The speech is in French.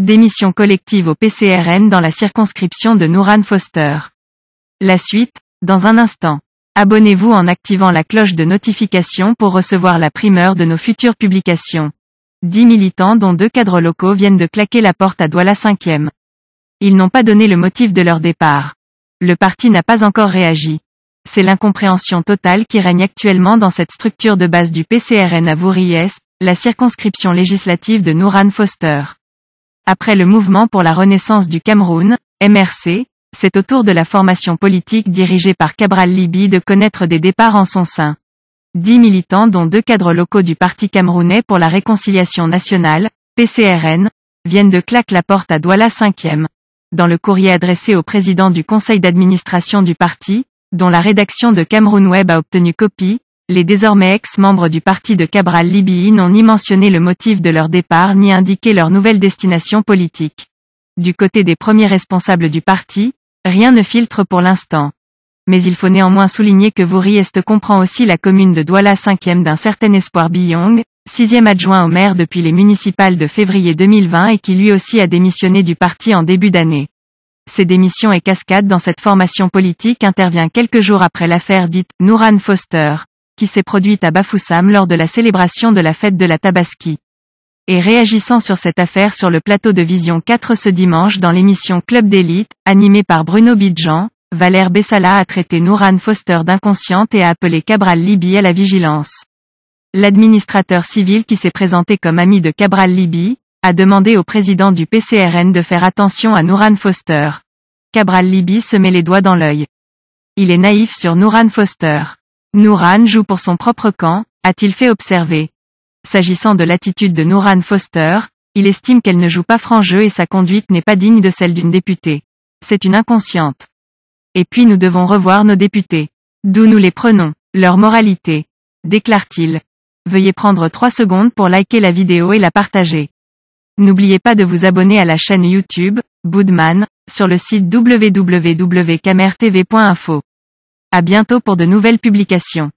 Démission collective au PCRN dans la circonscription de Nouran Foster. La suite, dans un instant. Abonnez-vous en activant la cloche de notification pour recevoir la primeur de nos futures publications. Dix militants dont deux cadres locaux viennent de claquer la porte à Douala 5e. Ils n'ont pas donné le motif de leur départ. Le parti n'a pas encore réagi. C'est l'incompréhension totale qui règne actuellement dans cette structure de base du PCRN à Vouries, la circonscription législative de Nouran Foster. Après le mouvement pour la renaissance du Cameroun, MRC, c'est au tour de la formation politique dirigée par Cabral Libi de connaître des départs en son sein. Dix militants dont deux cadres locaux du Parti camerounais pour la réconciliation nationale, PCRN, viennent de claquer la porte à Douala 5 Dans le courrier adressé au président du conseil d'administration du parti, dont la rédaction de Cameroun Web a obtenu copie, les désormais ex-membres du parti de Cabral Libye n'ont ni mentionné le motif de leur départ ni indiqué leur nouvelle destination politique. Du côté des premiers responsables du parti, rien ne filtre pour l'instant. Mais il faut néanmoins souligner que Vouryeste comprend aussi la commune de Douala 5e d'un certain espoir Biyong, sixième adjoint au maire depuis les municipales de février 2020 et qui lui aussi a démissionné du parti en début d'année. Ces démissions et cascades dans cette formation politique intervient quelques jours après l'affaire dite Nouran Foster qui s'est produite à Bafoussam lors de la célébration de la fête de la Tabaski. Et réagissant sur cette affaire sur le plateau de Vision 4 ce dimanche dans l'émission Club d'élite, animée par Bruno Bidjan, Valère Bessala a traité Nouran Foster d'inconsciente et a appelé Cabral Libi à la vigilance. L'administrateur civil qui s'est présenté comme ami de Cabral Libi, a demandé au président du PCRN de faire attention à Nouran Foster. Cabral Libi se met les doigts dans l'œil. Il est naïf sur Nouran Foster. Nouran joue pour son propre camp, a-t-il fait observer. S'agissant de l'attitude de Nouran Foster, il estime qu'elle ne joue pas franc jeu et sa conduite n'est pas digne de celle d'une députée. C'est une inconsciente. Et puis nous devons revoir nos députés. D'où nous les prenons, leur moralité. Déclare-t-il. Veuillez prendre trois secondes pour liker la vidéo et la partager. N'oubliez pas de vous abonner à la chaîne YouTube, Boodman, sur le site www.camertv.info. À bientôt pour de nouvelles publications.